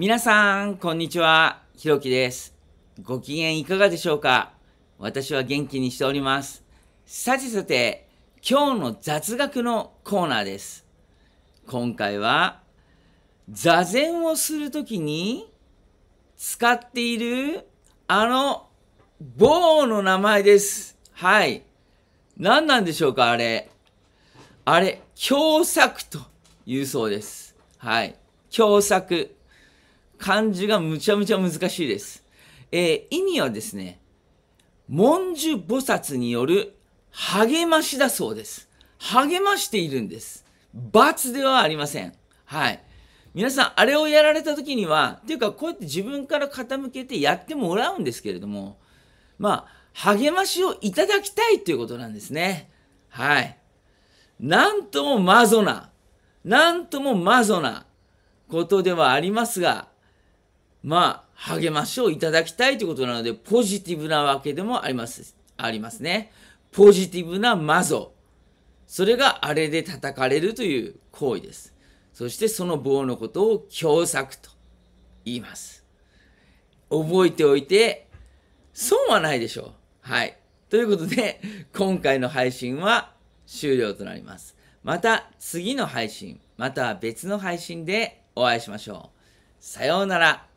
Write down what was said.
皆さん、こんにちは。ひろきです。ご機嫌いかがでしょうか私は元気にしております。さてさて、今日の雑学のコーナーです。今回は、座禅をするときに使っているあの棒の名前です。はい。何なんでしょうかあれ。あれ、狭作というそうです。はい。狭作。漢字がむちゃむちゃ難しいです。えー、意味はですね、文殊菩薩による励ましだそうです。励ましているんです。罰ではありません。はい。皆さん、あれをやられた時には、っていうか、こうやって自分から傾けてやってもらうんですけれども、まあ、励ましをいただきたいということなんですね。はい。なんともマゾな、なんともマゾなことではありますが、まあ、励ましをいただきたいということなので、ポジティブなわけでもあります、ありますね。ポジティブな魔像。それがあれで叩かれるという行為です。そしてその棒のことを強作と言います。覚えておいて、損はないでしょう。はい。ということで、今回の配信は終了となります。また次の配信、また別の配信でお会いしましょう。さようなら。